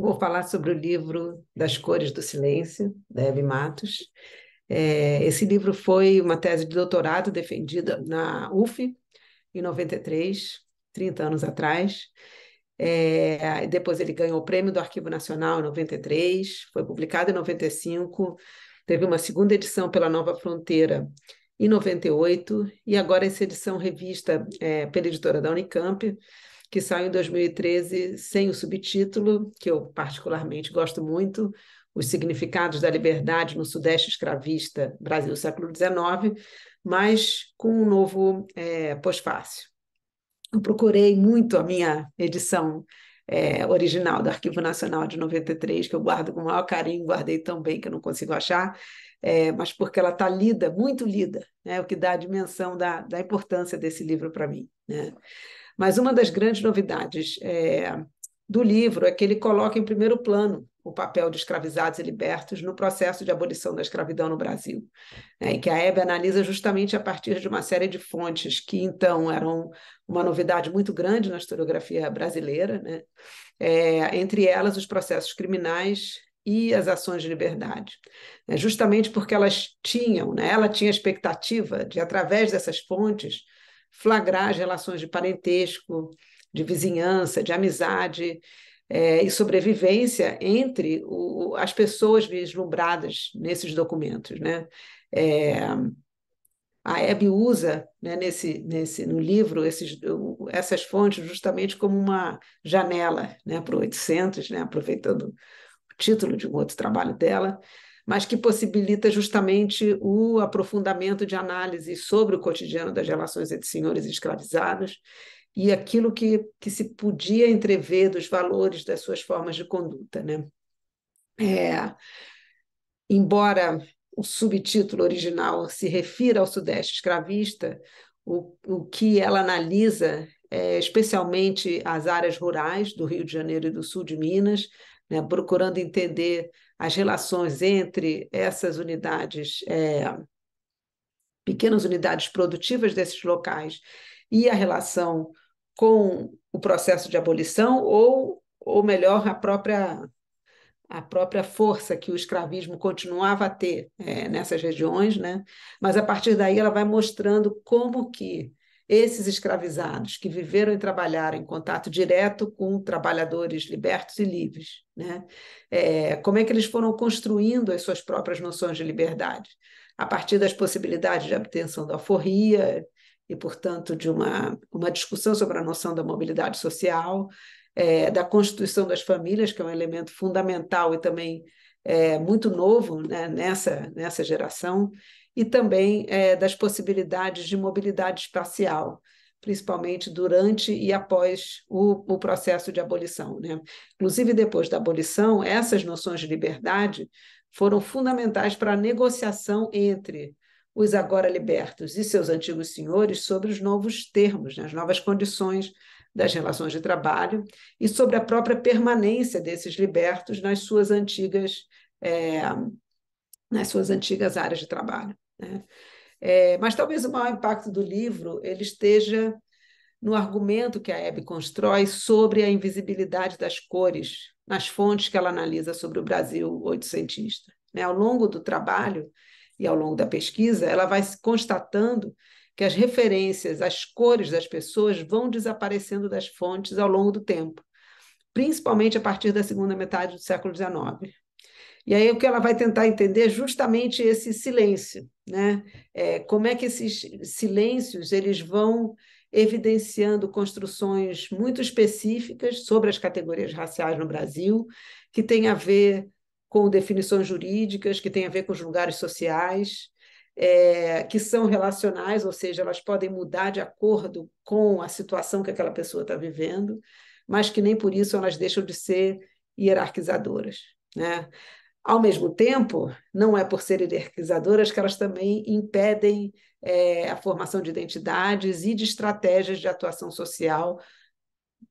vou falar sobre o livro Das Cores do Silêncio, da Hebe Matos. É, esse livro foi uma tese de doutorado defendida na UF em 93, 30 anos atrás. É, depois ele ganhou o prêmio do Arquivo Nacional em 93, foi publicado em 95, teve uma segunda edição pela Nova Fronteira em 98 e agora essa edição revista é, pela editora da Unicamp que saiu em 2013 sem o subtítulo, que eu particularmente gosto muito, Os Significados da Liberdade no Sudeste Escravista, Brasil, século XIX, mas com um novo é, pós-fácil. Eu procurei muito a minha edição é, original do Arquivo Nacional de 93, que eu guardo com o maior carinho, guardei tão bem que eu não consigo achar, é, mas porque ela está lida, muito lida, né, o que dá a dimensão da, da importância desse livro para mim. Né? Mas uma das grandes novidades é, do livro é que ele coloca em primeiro plano o papel de escravizados e libertos no processo de abolição da escravidão no Brasil, né? e que a Hebe analisa justamente a partir de uma série de fontes que então eram uma novidade muito grande na historiografia brasileira, né? é, entre elas os processos criminais e as ações de liberdade, né? justamente porque elas tinham, né, ela tinha a expectativa de através dessas fontes flagrar as relações de parentesco, de vizinhança, de amizade é, e sobrevivência entre o, as pessoas vislumbradas nesses documentos. Né? É, a Hebe usa né, nesse, nesse, no livro esses, essas fontes justamente como uma janela né, para o 800, né, aproveitando o título de um outro trabalho dela, mas que possibilita justamente o aprofundamento de análise sobre o cotidiano das relações entre senhores e escravizados e aquilo que, que se podia entrever dos valores das suas formas de conduta. Né? É, embora o subtítulo original se refira ao Sudeste escravista, o, o que ela analisa é especialmente as áreas rurais do Rio de Janeiro e do sul de Minas, né, procurando entender as relações entre essas unidades, é, pequenas unidades produtivas desses locais, e a relação com o processo de abolição, ou, ou melhor, a própria, a própria força que o escravismo continuava a ter é, nessas regiões, né? mas a partir daí ela vai mostrando como que esses escravizados que viveram e trabalharam em contato direto com trabalhadores libertos e livres, né? É, como é que eles foram construindo as suas próprias noções de liberdade? A partir das possibilidades de obtenção da alforria e, portanto, de uma, uma discussão sobre a noção da mobilidade social, é, da constituição das famílias, que é um elemento fundamental e também é, muito novo né, nessa, nessa geração, e também é, das possibilidades de mobilidade espacial, principalmente durante e após o, o processo de abolição. Né? Inclusive, depois da abolição, essas noções de liberdade foram fundamentais para a negociação entre os agora libertos e seus antigos senhores sobre os novos termos, né? as novas condições das relações de trabalho e sobre a própria permanência desses libertos nas suas antigas é, nas suas antigas áreas de trabalho. Né? É, mas talvez o maior impacto do livro ele esteja no argumento que a Hebe constrói sobre a invisibilidade das cores nas fontes que ela analisa sobre o Brasil oitocentista. Né? Ao longo do trabalho e ao longo da pesquisa, ela vai constatando que as referências às cores das pessoas vão desaparecendo das fontes ao longo do tempo, principalmente a partir da segunda metade do século XIX. E aí o que ela vai tentar entender é justamente esse silêncio, né? É, como é que esses silêncios eles vão evidenciando construções muito específicas sobre as categorias raciais no Brasil, que tem a ver com definições jurídicas, que tem a ver com os lugares sociais, é, que são relacionais, ou seja, elas podem mudar de acordo com a situação que aquela pessoa está vivendo, mas que nem por isso elas deixam de ser hierarquizadoras. Né? Ao mesmo tempo, não é por ser hierarquizadoras que elas também impedem é, a formação de identidades e de estratégias de atuação social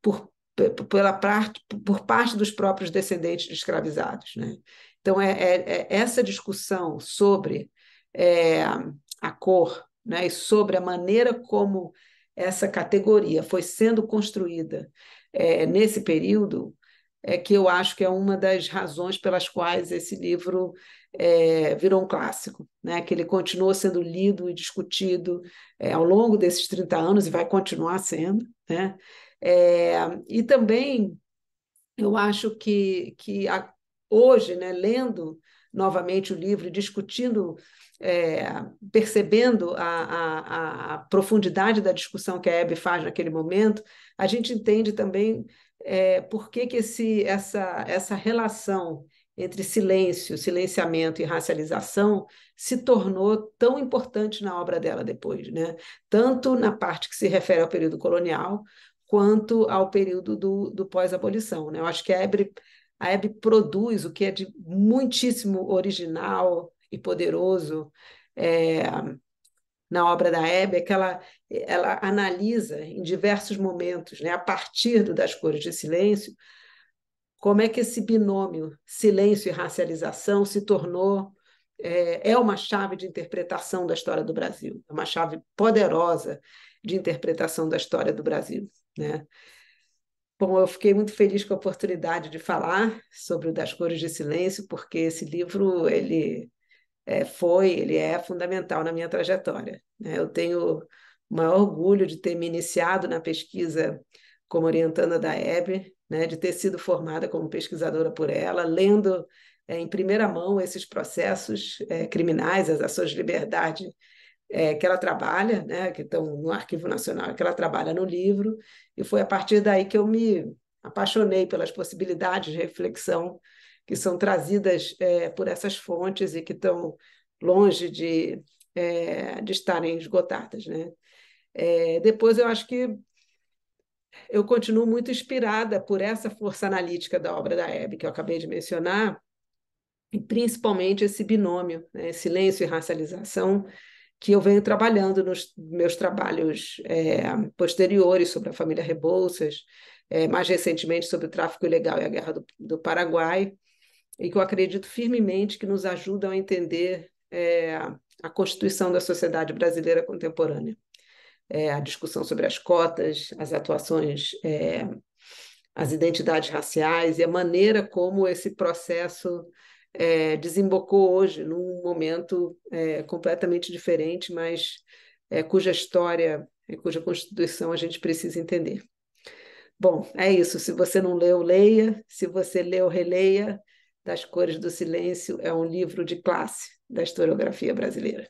por, pela, por parte dos próprios descendentes de escravizados. Né? Então, é, é, é essa discussão sobre é, a cor né, e sobre a maneira como essa categoria foi sendo construída é, nesse período é, que eu acho que é uma das razões pelas quais esse livro é, virou um clássico, né? que ele continuou sendo lido e discutido é, ao longo desses 30 anos e vai continuar sendo. Né? Eh, e também eu acho que, que a, hoje, né, lendo novamente o livro, discutindo, é, percebendo a, a, a, profundidade da discussão que a Hebe faz naquele momento, a gente entende também é, por que, que esse, essa, essa relação entre silêncio, silenciamento e racialização se tornou tão importante na obra dela depois, né? tanto na parte que se refere ao período colonial, quanto ao período do, do pós-abolição. Né? Eu acho que a Hebe, a Hebe produz o que é de muitíssimo original e poderoso é, na obra da Hebe, é que ela, ela analisa em diversos momentos, né, a partir do, das cores de silêncio, como é que esse binômio silêncio e racialização se tornou é, é uma chave de interpretação da história do Brasil, é uma chave poderosa de interpretação da história do Brasil, né? Bom, eu fiquei muito feliz com a oportunidade de falar sobre o Das Cores de Silêncio, porque esse livro ele é, foi, ele é fundamental na minha trajetória. Né? Eu tenho o maior orgulho de ter me iniciado na pesquisa como orientanda da EB, né? de ter sido formada como pesquisadora por ela, lendo é, em primeira mão esses processos é, criminais, as ações de liberdade é, que ela trabalha, né, que estão no Arquivo Nacional, que ela trabalha no livro, e foi a partir daí que eu me apaixonei pelas possibilidades de reflexão que são trazidas é, por essas fontes e que estão longe de, é, de estarem esgotadas. Né? É, depois, eu acho que eu continuo muito inspirada por essa força analítica da obra da Hebe, que eu acabei de mencionar, e principalmente esse binômio, né? silêncio e racialização, que eu venho trabalhando nos meus trabalhos é, posteriores sobre a família Rebouças, é, mais recentemente sobre o tráfico ilegal e a guerra do, do Paraguai e que eu acredito firmemente que nos ajudam a entender é, a constituição da sociedade brasileira contemporânea. É, a discussão sobre as cotas, as atuações, é, as identidades raciais e a maneira como esse processo é, desembocou hoje num momento é, completamente diferente, mas é, cuja história e cuja constituição a gente precisa entender. Bom, é isso. Se você não leu, leia. Se você leu, releia das Cores do Silêncio é um livro de classe da historiografia brasileira.